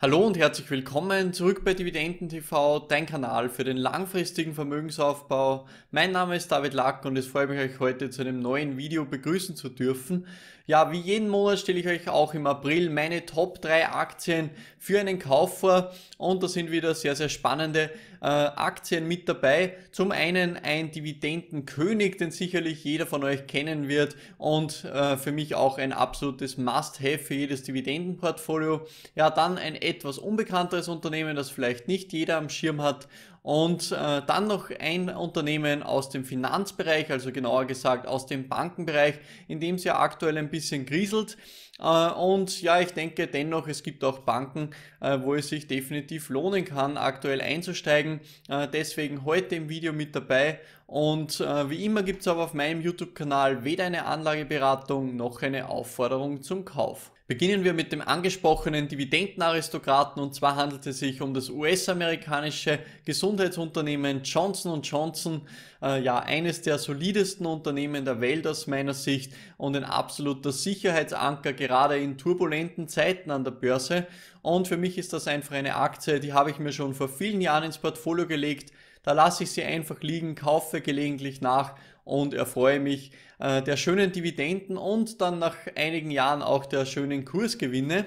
Hallo und herzlich willkommen zurück bei Dividenden TV, dein Kanal für den langfristigen Vermögensaufbau. Mein Name ist David Lack und es freut mich, euch heute zu einem neuen Video begrüßen zu dürfen. Ja, wie jeden Monat stelle ich euch auch im April meine Top 3 Aktien für einen Kauf vor und da sind wieder sehr, sehr spannende äh, Aktien mit dabei. Zum einen ein Dividendenkönig, den sicherlich jeder von euch kennen wird und äh, für mich auch ein absolutes Must-Have für jedes Dividendenportfolio. Ja, dann ein etwas unbekannteres Unternehmen, das vielleicht nicht jeder am Schirm hat und äh, dann noch ein Unternehmen aus dem Finanzbereich, also genauer gesagt aus dem Bankenbereich, in dem es ja aktuell ein bisschen kriselt. Äh, und ja, ich denke dennoch, es gibt auch Banken, äh, wo es sich definitiv lohnen kann, aktuell einzusteigen. Äh, deswegen heute im Video mit dabei. Und äh, wie immer gibt es aber auf meinem YouTube-Kanal weder eine Anlageberatung noch eine Aufforderung zum Kauf. Beginnen wir mit dem angesprochenen Dividendenaristokraten und zwar handelt es sich um das US-amerikanische Gesundheitsunternehmen Johnson Johnson, äh, ja eines der solidesten Unternehmen der Welt aus meiner Sicht und ein absoluter Sicherheitsanker gerade in turbulenten Zeiten an der Börse und für mich ist das einfach eine Aktie, die habe ich mir schon vor vielen Jahren ins Portfolio gelegt, da lasse ich sie einfach liegen, kaufe gelegentlich nach und erfreue mich äh, der schönen Dividenden und dann nach einigen Jahren auch der schönen Kursgewinne. Äh,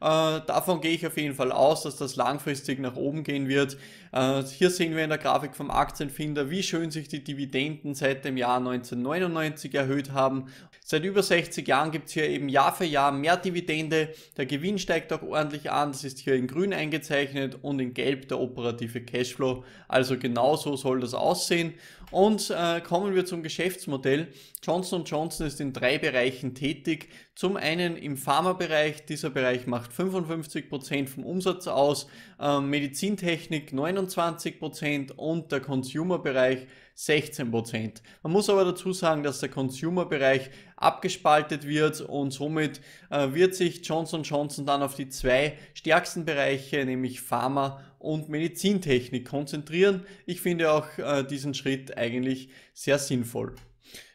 davon gehe ich auf jeden Fall aus, dass das langfristig nach oben gehen wird. Äh, hier sehen wir in der Grafik vom Aktienfinder, wie schön sich die Dividenden seit dem Jahr 1999 erhöht haben. Seit über 60 Jahren gibt es hier eben Jahr für Jahr mehr Dividende. Der Gewinn steigt auch ordentlich an. Das ist hier in grün eingezeichnet und in gelb der operative Cashflow. Also genau so soll das aussehen. Und äh, kommen wir zum Geschäftsmodell. Johnson Johnson ist in drei Bereichen tätig. Zum einen im Pharmabereich, dieser Bereich macht 55% vom Umsatz aus, äh, Medizintechnik 29% und der Consumer-Bereich 16%. Man muss aber dazu sagen, dass der Consumer-Bereich abgespaltet wird und somit äh, wird sich Johnson Johnson dann auf die zwei stärksten Bereiche, nämlich Pharma und Medizintechnik konzentrieren. Ich finde auch äh, diesen Schritt eigentlich sehr sinnvoll.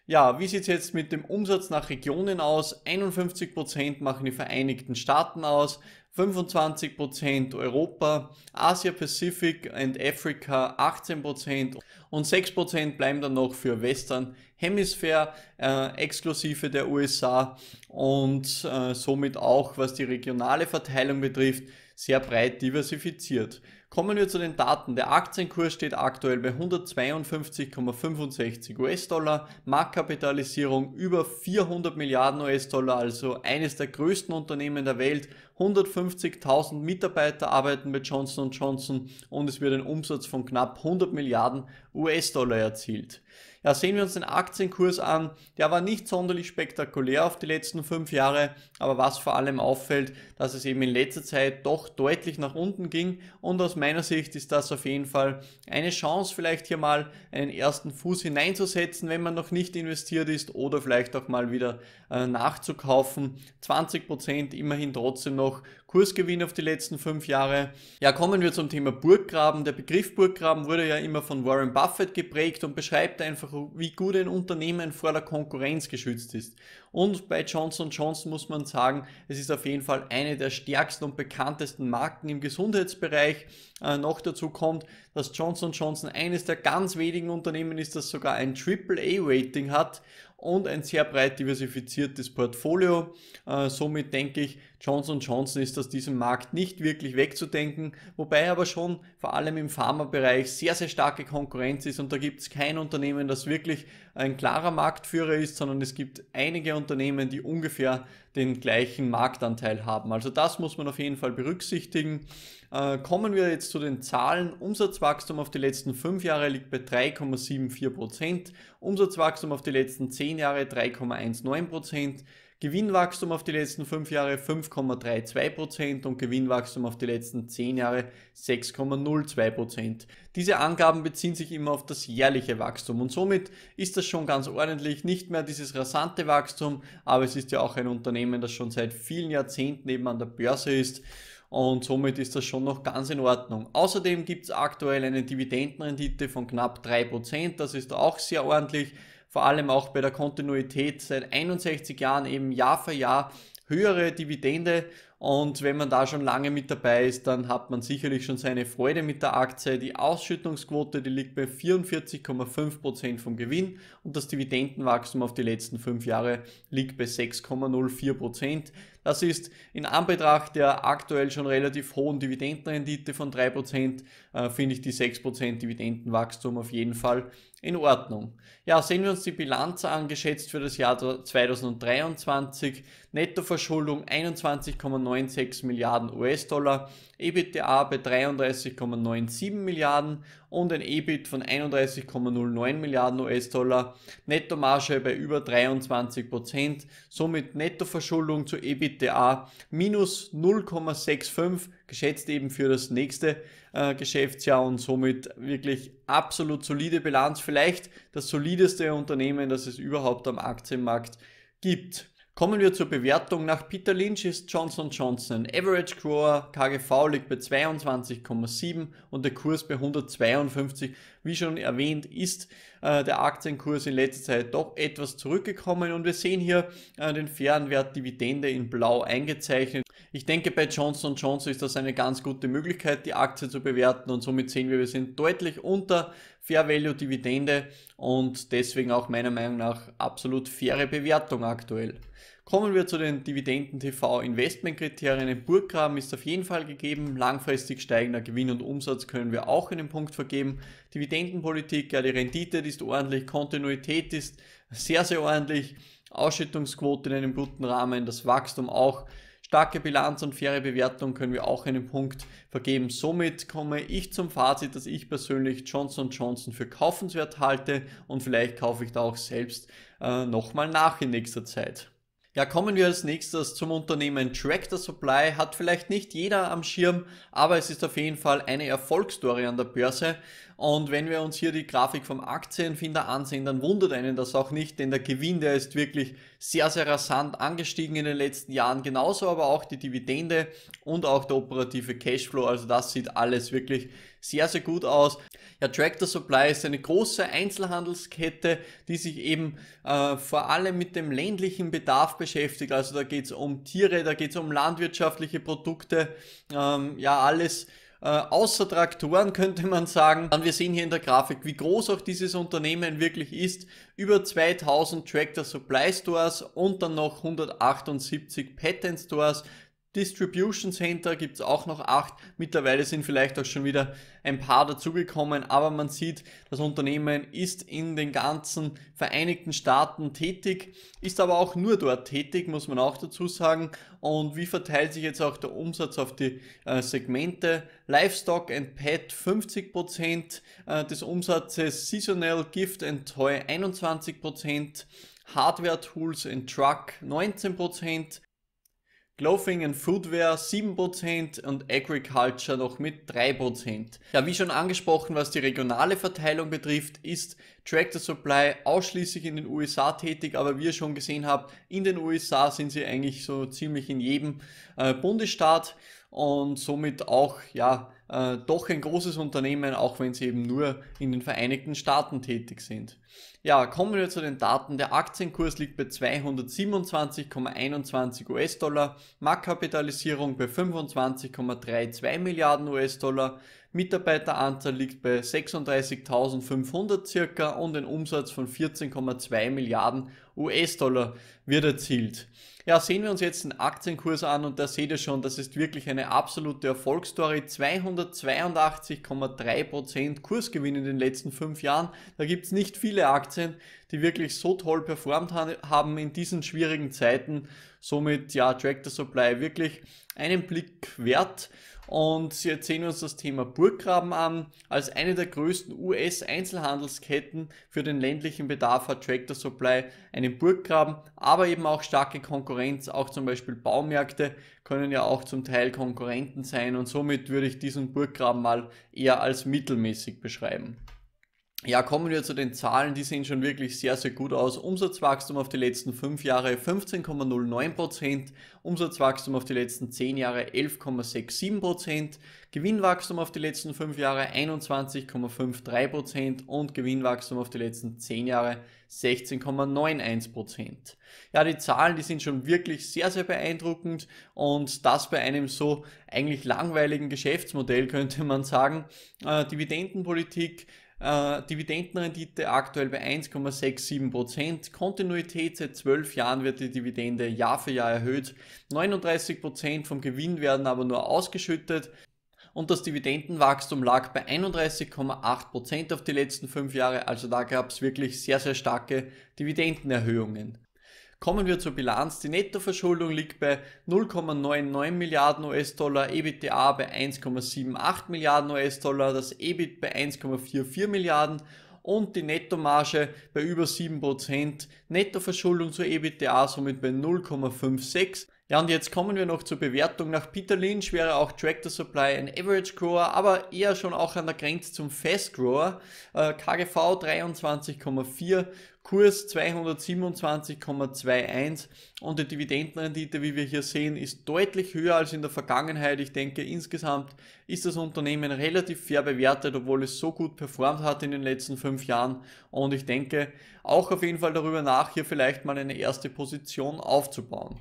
Ja, wie sieht es jetzt mit dem Umsatz nach Regionen aus? 51% machen die Vereinigten Staaten aus, 25% Europa, Asia Pacific and Africa 18% und 6% bleiben dann noch für Western Hemisphere, äh, exklusive der USA und äh, somit auch, was die regionale Verteilung betrifft, sehr breit diversifiziert. Kommen wir zu den Daten. Der Aktienkurs steht aktuell bei 152,65 US-Dollar, Marktkapitalisierung über 400 Milliarden US-Dollar, also eines der größten Unternehmen der Welt. 150.000 Mitarbeiter arbeiten bei Johnson Johnson und es wird ein Umsatz von knapp 100 Milliarden US-Dollar erzielt. Ja, sehen wir uns den Aktienkurs an. Der war nicht sonderlich spektakulär auf die letzten fünf Jahre, aber was vor allem auffällt, dass es eben in letzter Zeit doch deutlich nach unten ging und aus meiner Sicht ist das auf jeden Fall eine Chance, vielleicht hier mal einen ersten Fuß hineinzusetzen, wenn man noch nicht investiert ist oder vielleicht auch mal wieder äh, nachzukaufen. 20% immerhin trotzdem noch Kursgewinn auf die letzten fünf Jahre. Ja, kommen wir zum Thema Burggraben. Der Begriff Burggraben wurde ja immer von Warren Buffett geprägt und beschreibt einfach, wie gut ein Unternehmen vor der Konkurrenz geschützt ist. Und bei Johnson Johnson muss man sagen, es ist auf jeden Fall eine der stärksten und bekanntesten Marken im Gesundheitsbereich. Äh, noch dazu kommt, dass Johnson Johnson eines der ganz wenigen Unternehmen ist, das sogar ein AAA-Rating hat und ein sehr breit diversifiziertes Portfolio. Äh, somit denke ich, Johnson Johnson ist aus diesem Markt nicht wirklich wegzudenken, wobei aber schon vor allem im Pharmabereich sehr, sehr starke Konkurrenz ist und da gibt es kein Unternehmen, das wirklich ein klarer Marktführer ist, sondern es gibt einige Unternehmen, die ungefähr den gleichen Marktanteil haben. Also das muss man auf jeden Fall berücksichtigen. Äh, kommen wir jetzt zu den Zahlen. Umsatzwachstum auf die letzten fünf Jahre liegt bei 3,74%, Umsatzwachstum auf die letzten zehn Jahre 3,19%. Gewinnwachstum auf die letzten 5 Jahre 5,32% und Gewinnwachstum auf die letzten 10 Jahre 6,02%. Diese Angaben beziehen sich immer auf das jährliche Wachstum und somit ist das schon ganz ordentlich, nicht mehr dieses rasante Wachstum, aber es ist ja auch ein Unternehmen, das schon seit vielen Jahrzehnten eben an der Börse ist und somit ist das schon noch ganz in Ordnung. Außerdem gibt es aktuell eine Dividendenrendite von knapp 3%, das ist auch sehr ordentlich vor allem auch bei der Kontinuität seit 61 Jahren eben Jahr für Jahr höhere Dividende und wenn man da schon lange mit dabei ist, dann hat man sicherlich schon seine Freude mit der Aktie. Die Ausschüttungsquote, die liegt bei 44,5% Prozent vom Gewinn und das Dividendenwachstum auf die letzten fünf Jahre liegt bei 6,04%. Prozent. Das ist in Anbetracht der aktuell schon relativ hohen Dividendenrendite von 3%, äh, finde ich die 6% Prozent Dividendenwachstum auf jeden Fall in Ordnung. Ja, sehen wir uns die Bilanz an, geschätzt für das Jahr 2023. Nettoverschuldung 21,96 Milliarden US-Dollar, EBITDA bei 33,97 Milliarden und ein EBIT von 31,09 Milliarden US-Dollar, Nettomarge bei über 23 Prozent, somit Nettoverschuldung zu EBITDA minus 0,65, geschätzt eben für das nächste äh, Geschäftsjahr und somit wirklich absolut solide Bilanz. Vielleicht das solideste Unternehmen, das es überhaupt am Aktienmarkt gibt. Kommen wir zur Bewertung. Nach Peter Lynch ist Johnson Johnson ein Average Grower, KGV liegt bei 22,7 und der Kurs bei 152. Wie schon erwähnt, ist äh, der Aktienkurs in letzter Zeit doch etwas zurückgekommen und wir sehen hier äh, den Wert Dividende in blau eingezeichnet. Ich denke, bei Johnson Johnson ist das eine ganz gute Möglichkeit, die Aktie zu bewerten und somit sehen wir, wir sind deutlich unter Fair Value Dividende und deswegen auch meiner Meinung nach absolut faire Bewertung aktuell. Kommen wir zu den Dividenden-TV-Investmentkriterien. Ein Burggraben ist auf jeden Fall gegeben. Langfristig steigender Gewinn und Umsatz können wir auch einen Punkt vergeben. Dividendenpolitik, ja, die Rendite ist ordentlich, Kontinuität ist sehr, sehr ordentlich. Ausschüttungsquote in einem guten Rahmen, das Wachstum auch. Starke Bilanz und faire Bewertung können wir auch einen Punkt vergeben. Somit komme ich zum Fazit, dass ich persönlich Johnson Johnson für kaufenswert halte und vielleicht kaufe ich da auch selbst äh, nochmal nach in nächster Zeit. Ja, kommen wir als nächstes zum Unternehmen Tractor Supply. Hat vielleicht nicht jeder am Schirm, aber es ist auf jeden Fall eine Erfolgsstory an der Börse. Und wenn wir uns hier die Grafik vom Aktienfinder ansehen, dann wundert einen das auch nicht, denn der Gewinn, der ist wirklich sehr, sehr rasant angestiegen in den letzten Jahren. Genauso aber auch die Dividende und auch der operative Cashflow. Also das sieht alles wirklich sehr, sehr gut aus. Ja, Tractor Supply ist eine große Einzelhandelskette, die sich eben äh, vor allem mit dem ländlichen Bedarf beschäftigt. Also da geht's um Tiere, da geht's um landwirtschaftliche Produkte, ähm, ja alles, äh, außer Traktoren könnte man sagen. Und wir sehen hier in der Grafik, wie groß auch dieses Unternehmen wirklich ist. Über 2000 Tractor Supply Stores und dann noch 178 Patent Stores. Distribution Center gibt es auch noch acht. Mittlerweile sind vielleicht auch schon wieder ein paar dazugekommen, aber man sieht, das Unternehmen ist in den ganzen Vereinigten Staaten tätig, ist aber auch nur dort tätig, muss man auch dazu sagen. Und wie verteilt sich jetzt auch der Umsatz auf die äh, Segmente? Livestock and Pet 50% äh, des Umsatzes, Seasonal Gift and Toy 21%. Hardware Tools and Truck 19%, Clothing and Foodwear 7% und Agriculture noch mit 3%. Ja, wie schon angesprochen, was die regionale Verteilung betrifft, ist Tractor Supply ausschließlich in den USA tätig, aber wie ihr schon gesehen habt, in den USA sind sie eigentlich so ziemlich in jedem äh, Bundesstaat und somit auch, ja, äh, doch ein großes Unternehmen, auch wenn sie eben nur in den Vereinigten Staaten tätig sind. Ja, kommen wir zu den Daten. Der Aktienkurs liegt bei 227,21 US-Dollar, Marktkapitalisierung bei 25,32 Milliarden US-Dollar, Mitarbeiteranzahl liegt bei 36.500 circa und ein Umsatz von 14,2 Milliarden US-Dollar wird erzielt. Ja, sehen wir uns jetzt den Aktienkurs an und da seht ihr schon, das ist wirklich eine absolute Erfolgsstory. 282,3% Kursgewinn in den letzten fünf Jahren. Da gibt es nicht viele Aktien, die wirklich so toll performt haben in diesen schwierigen Zeiten. Somit, ja, Tractor Supply wirklich einen Blick wert. Und jetzt sehen wir uns das Thema Burggraben an. Als eine der größten US-Einzelhandelsketten für den ländlichen Bedarf hat Tractor Supply einen Burggraben, aber eben auch starke Konkurrenz, auch zum Beispiel Baumärkte können ja auch zum Teil Konkurrenten sein und somit würde ich diesen Burggraben mal eher als mittelmäßig beschreiben. Ja, kommen wir zu den Zahlen, die sehen schon wirklich sehr, sehr gut aus. Umsatzwachstum auf die letzten 5 Jahre 15,09%, Umsatzwachstum auf die letzten 10 Jahre 11,67%, Gewinnwachstum auf die letzten 5 Jahre 21,53% und Gewinnwachstum auf die letzten 10 Jahre 16,91%. Ja, die Zahlen, die sind schon wirklich sehr, sehr beeindruckend und das bei einem so eigentlich langweiligen Geschäftsmodell könnte man sagen. Äh, Dividendenpolitik äh, Dividendenrendite aktuell bei 1,67%. Kontinuität seit 12 Jahren wird die Dividende Jahr für Jahr erhöht. 39% vom Gewinn werden aber nur ausgeschüttet. Und das Dividendenwachstum lag bei 31,8% auf die letzten fünf Jahre. Also da gab es wirklich sehr, sehr starke Dividendenerhöhungen. Kommen wir zur Bilanz. Die Nettoverschuldung liegt bei 0,99 Milliarden US-Dollar, EBITDA bei 1,78 Milliarden US-Dollar, das EBIT bei 1,44 Milliarden und die Nettomarge bei über 7%, Nettoverschuldung zur EBITDA somit bei 0,56. Ja, und jetzt kommen wir noch zur Bewertung. Nach Peter Lynch wäre auch Tractor Supply ein Average Grower, aber eher schon auch an der Grenze zum Fast Grower. Äh, KGV 23,4 Kurs 227,21 und die Dividendenrendite, wie wir hier sehen, ist deutlich höher als in der Vergangenheit. Ich denke, insgesamt ist das Unternehmen relativ fair bewertet, obwohl es so gut performt hat in den letzten fünf Jahren. Und ich denke auch auf jeden Fall darüber nach, hier vielleicht mal eine erste Position aufzubauen.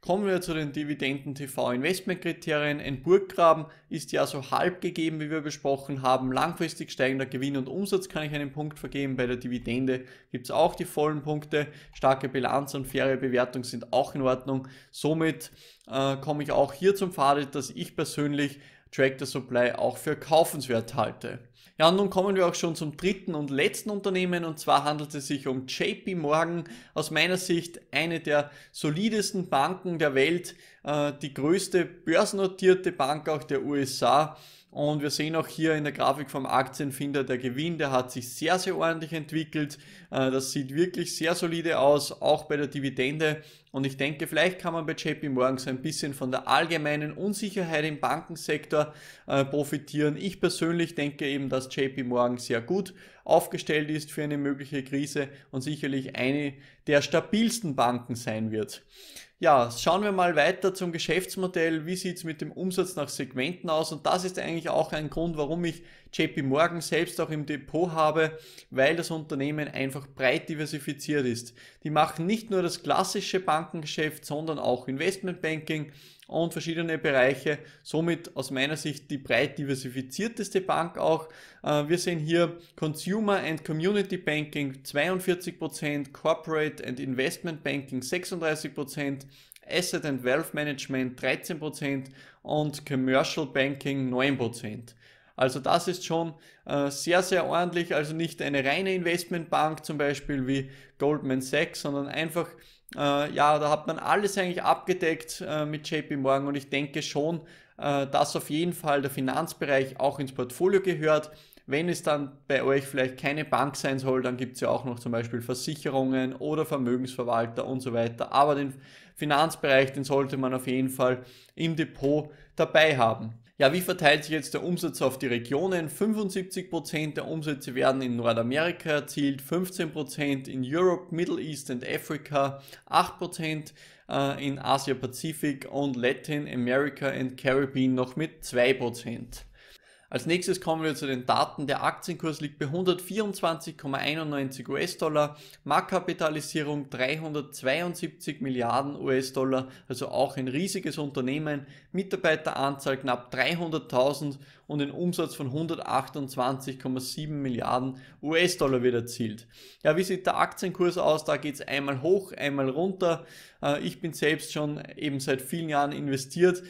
Kommen wir zu den Dividenden-TV-Investmentkriterien. Ein Burggraben ist ja so halb gegeben, wie wir besprochen haben. Langfristig steigender Gewinn und Umsatz kann ich einen Punkt vergeben. Bei der Dividende gibt es auch die vollen Punkte. Starke Bilanz und faire Bewertung sind auch in Ordnung. Somit äh, komme ich auch hier zum Fazit, dass ich persönlich Tractor Supply auch für kaufenswert halte. Ja, und nun kommen wir auch schon zum dritten und letzten Unternehmen und zwar handelt es sich um JP Morgan, aus meiner Sicht eine der solidesten Banken der Welt, äh, die größte börsennotierte Bank auch der USA. Und wir sehen auch hier in der Grafik vom Aktienfinder, der Gewinn, der hat sich sehr, sehr ordentlich entwickelt. Äh, das sieht wirklich sehr solide aus, auch bei der Dividende. Und ich denke, vielleicht kann man bei JP Morgan so ein bisschen von der allgemeinen Unsicherheit im Bankensektor äh, profitieren. Ich persönlich denke eben, dass JP Morgan sehr gut aufgestellt ist für eine mögliche Krise und sicherlich eine der stabilsten Banken sein wird. Ja, schauen wir mal weiter zum Geschäftsmodell. Wie sieht es mit dem Umsatz nach Segmenten aus? Und das ist eigentlich auch ein Grund, warum ich JP Morgan selbst auch im Depot habe, weil das Unternehmen einfach breit diversifiziert ist. Die machen nicht nur das klassische Banken Bankengeschäft, sondern auch Investmentbanking und verschiedene Bereiche. Somit aus meiner Sicht die breit diversifizierteste Bank auch. Äh, wir sehen hier Consumer and Community Banking 42%, Corporate and Investment Banking 36%, Asset and Wealth Management 13% und Commercial Banking 9%. Also das ist schon äh, sehr, sehr ordentlich. Also nicht eine reine Investmentbank zum Beispiel wie Goldman Sachs, sondern einfach äh, ja, da hat man alles eigentlich abgedeckt äh, mit JP Morgan und ich denke schon, äh, dass auf jeden Fall der Finanzbereich auch ins Portfolio gehört. Wenn es dann bei euch vielleicht keine Bank sein soll, dann gibt es ja auch noch zum Beispiel Versicherungen oder Vermögensverwalter und so weiter. Aber den Finanzbereich, den sollte man auf jeden Fall im Depot dabei haben. Ja, wie verteilt sich jetzt der Umsatz auf die Regionen? 75% der Umsätze werden in Nordamerika erzielt, 15% in Europe, Middle East and Africa, 8% äh, in Asia Pazifik und Latin America and Caribbean noch mit 2%. Als nächstes kommen wir zu den Daten. Der Aktienkurs liegt bei 124,91 US-Dollar, Marktkapitalisierung 372 Milliarden US-Dollar, also auch ein riesiges Unternehmen, Mitarbeiteranzahl knapp 300.000 und ein Umsatz von 128,7 Milliarden US-Dollar wird erzielt. Ja, wie sieht der Aktienkurs aus? Da geht es einmal hoch, einmal runter. Äh, ich bin selbst schon eben seit vielen Jahren investiert,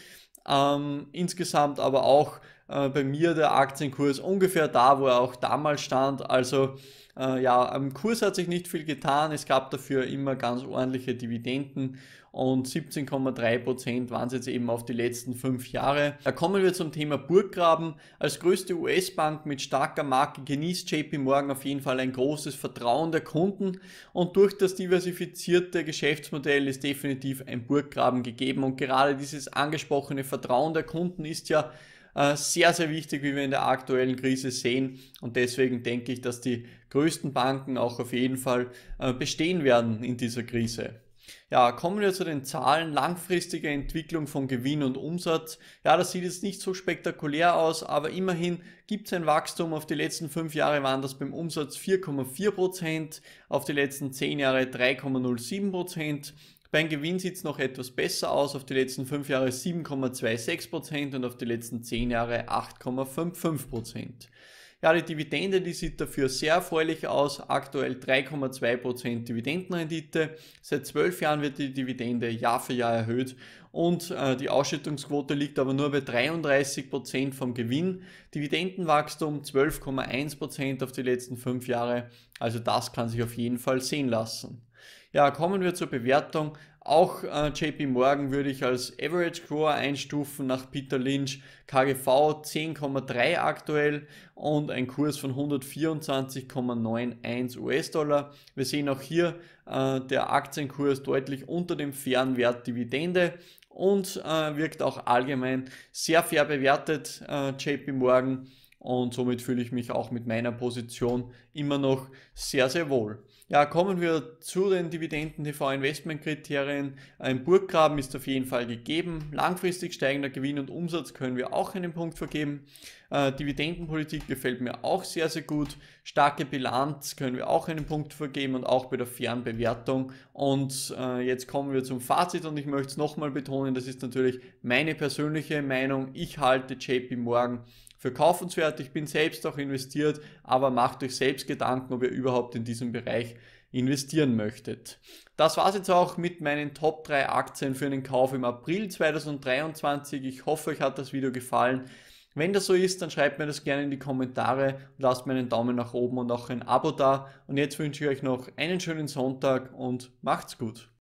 ähm, insgesamt aber auch äh, bei mir der Aktienkurs ungefähr da, wo er auch damals stand. Also äh, ja, am Kurs hat sich nicht viel getan. Es gab dafür immer ganz ordentliche Dividenden und 17,3% waren es jetzt eben auf die letzten fünf Jahre. Da kommen wir zum Thema Burggraben. Als größte US-Bank mit starker Marke genießt JP Morgan auf jeden Fall ein großes Vertrauen der Kunden und durch das diversifizierte Geschäftsmodell ist definitiv ein Burggraben gegeben und gerade dieses angesprochene Vertrauen der Kunden ist ja äh, sehr, sehr wichtig, wie wir in der aktuellen Krise sehen. Und deswegen denke ich, dass die größten Banken auch auf jeden Fall äh, bestehen werden in dieser Krise. Ja, kommen wir zu den Zahlen. Langfristige Entwicklung von Gewinn und Umsatz. Ja, das sieht jetzt nicht so spektakulär aus, aber immerhin gibt es ein Wachstum. Auf die letzten fünf Jahre waren das beim Umsatz 4,4%, Prozent, auf die letzten zehn Jahre 3,07%. Prozent. Beim Gewinn sieht es noch etwas besser aus, auf die letzten 5 Jahre 7,26% und auf die letzten 10 Jahre 8,55%. Ja, die Dividende, die sieht dafür sehr erfreulich aus. Aktuell 3,2% Dividendenrendite. Seit zwölf Jahren wird die Dividende Jahr für Jahr erhöht und äh, die Ausschüttungsquote liegt aber nur bei 33% vom Gewinn. Dividendenwachstum 12,1% auf die letzten fünf Jahre. Also das kann sich auf jeden Fall sehen lassen. Ja, kommen wir zur Bewertung. Auch äh, JP Morgan würde ich als Average Grower einstufen nach Peter Lynch. KGV 10,3 aktuell und ein Kurs von 124,91 US-Dollar. Wir sehen auch hier äh, der Aktienkurs deutlich unter dem fairen Wert Dividende und äh, wirkt auch allgemein sehr fair bewertet äh, JP Morgan und somit fühle ich mich auch mit meiner Position immer noch sehr, sehr wohl. Ja, kommen wir zu den Dividenden TV Investmentkriterien. Ein Burggraben ist auf jeden Fall gegeben. Langfristig steigender Gewinn und Umsatz können wir auch einen Punkt vergeben. Äh, Dividendenpolitik gefällt mir auch sehr, sehr gut. Starke Bilanz können wir auch einen Punkt vergeben und auch bei der Fernbewertung. Und äh, jetzt kommen wir zum Fazit und ich möchte es nochmal betonen, das ist natürlich meine persönliche Meinung. Ich halte JP Morgan verkaufenswert. Ich bin selbst auch investiert, aber macht euch selbst Gedanken, ob ihr überhaupt in diesem Bereich investieren möchtet. Das war's jetzt auch mit meinen Top 3 Aktien für einen Kauf im April 2023. Ich hoffe, euch hat das Video gefallen. Wenn das so ist, dann schreibt mir das gerne in die Kommentare und lasst mir einen Daumen nach oben und auch ein Abo da. Und jetzt wünsche ich euch noch einen schönen Sonntag und macht's gut.